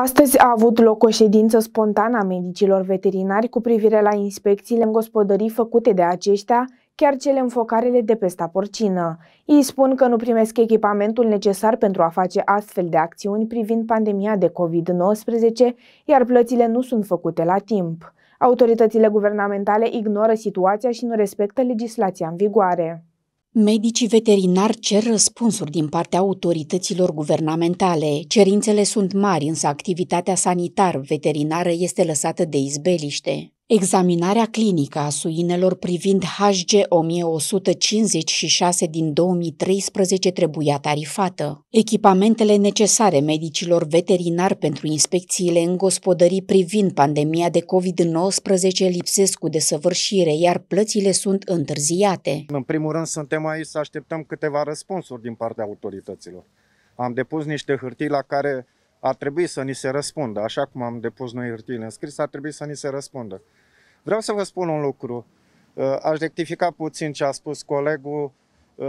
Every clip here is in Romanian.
Astăzi a avut loc o ședință spontană a medicilor veterinari cu privire la inspecțiile în gospodării făcute de aceștia, chiar cele în focarele de pesta porcină. Ei spun că nu primesc echipamentul necesar pentru a face astfel de acțiuni privind pandemia de COVID-19, iar plățile nu sunt făcute la timp. Autoritățile guvernamentale ignoră situația și nu respectă legislația în vigoare. Medicii veterinari cer răspunsuri din partea autorităților guvernamentale. Cerințele sunt mari, însă activitatea sanitar-veterinară este lăsată de izbeliște. Examinarea clinică a suinelor privind HG 1156 din 2013 trebuia tarifată. Echipamentele necesare medicilor veterinari pentru inspecțiile în gospodării privind pandemia de COVID-19 lipsesc cu desăvârșire, iar plățile sunt întârziate. În primul rând, suntem aici să așteptăm câteva răspunsuri din partea autorităților. Am depus niște hârtii la care ar trebui să ni se răspundă, așa cum am depus noi hârtiile scris, ar trebui să ni se răspundă. Vreau să vă spun un lucru. Uh, aș rectifica puțin ce a spus colegul. Uh,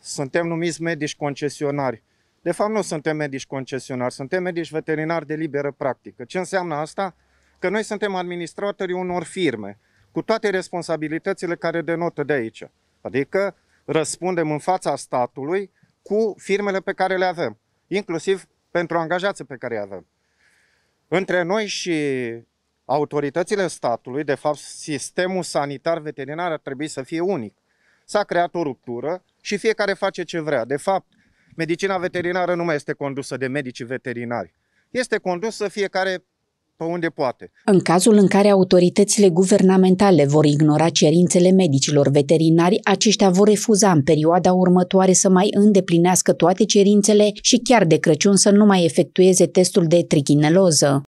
suntem numiți medici concesionari. De fapt, nu suntem medici concesionari, suntem medici veterinari de liberă practică. Ce înseamnă asta? Că noi suntem administratorii unor firme, cu toate responsabilitățile care denotă de aici. Adică răspundem în fața statului cu firmele pe care le avem, inclusiv pentru angajații pe care le avem. Între noi și autoritățile statului, de fapt sistemul sanitar veterinar ar trebui să fie unic. S-a creat o ruptură și fiecare face ce vrea. De fapt, medicina veterinară nu mai este condusă de medici veterinari. Este condusă fiecare pe unde poate. În cazul în care autoritățile guvernamentale vor ignora cerințele medicilor veterinari, aceștia vor refuza în perioada următoare să mai îndeplinească toate cerințele și chiar de Crăciun să nu mai efectueze testul de trichineloză.